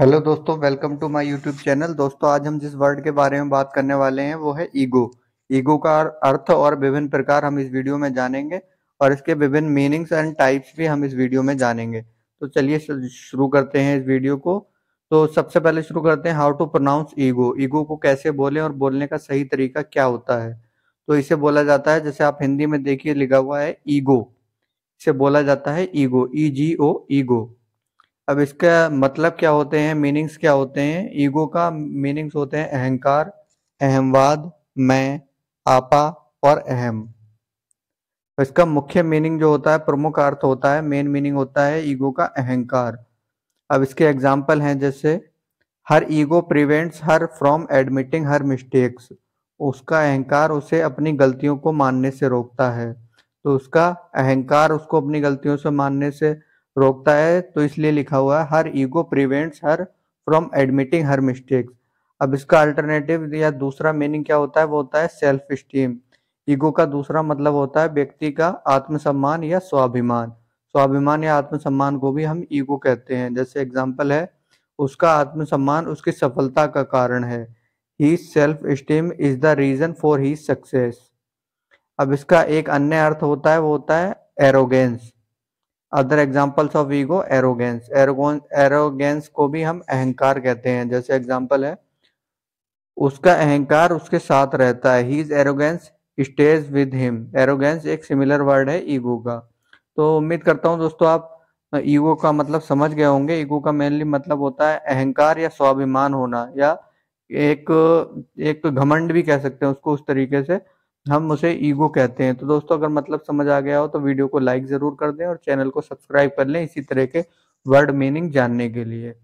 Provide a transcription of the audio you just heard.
hello दोस्तों welcome to my YouTube channel दोस्तों आज हम जिस वर्ड के बारे में बात करने वाले हैं वो है ईगो ईगो का अर्थ और विभिन्न प्रकार हम इस वीडियो में जानेंगे और इसके विभिन्न मीनिंग्स एंड टाइप्स भी हम इस वीडियो में जानेंगे तो चलिए शुरू करते हैं इस वीडियो को तो सबसे पहले शुरू करते हैं how to pronounce ego ego को कैसे बोलें और बोलने का सही तरीका क्या होता है तो इसे बोला जाता है जैसे आप हिंदी में देखिए लिखा हुआ है ईगो इसे बोला जाता है ईगो ई जी ओ ईगो अब इसका मतलब क्या होते हैं मीनिंग्स क्या होते हैं ईगो का मीनिंग्स होते हैं अहंकार अहमवाद मैं आपा और अहम तो इसका मुख्य मीनिंग जो होता है प्रमुख अर्थ होता है मेन मीनिंग होता है ईगो का अहंकार अब इसके एग्जाम्पल हैं जैसे her ego prevents her from admitting her mistakes उसका अहंकार उसे अपनी गलतियों को मानने से रोकता है तो उसका अहंकार उसको अपनी गलतियों से मानने से रोकता है तो इसलिए लिखा हुआ है her ego prevents her from admitting her mistakes अब इसका अल्टरनेटिव या दूसरा मीनिंग क्या होता है वो होता है सेल्फ स्टीम ईगो का दूसरा मतलब होता है व्यक्ति का आत्मसम्मान या स्वाभिमान स्वाभिमान या आत्मसम्मान को भी हम ईगो कहते हैं जैसे एग्जाम्पल है उसका आत्मसम्मान उसकी सफलता का कारण है he self esteem is the reason for he success अब इसका एक अन्य अर्थ होता है वो होता है arrogance other examples of ego arrogance arrogance को भी हम अहंकार कहते हैं जैसे एग्जाम्पल है उसका अहंकार उसके साथ रहता है he is arrogance stays with him arrogance एक सिमिलर वर्ड है ईगो का तो उम्मीद करता हूँ दोस्तों आप ईगो का मतलब समझ गए होंगे ईगो का मेनली मतलब होता है अहंकार या स्वाभिमान होना या एक एक घमंड भी कह सकते हैं उसको उस तरीके से हम उसे ईगो कहते हैं तो दोस्तों अगर मतलब समझ आ गया हो तो वीडियो को लाइक ज़रूर कर दें और चैनल को सब्सक्राइब कर लें इसी तरह के वर्ड मीनिंग जानने के लिए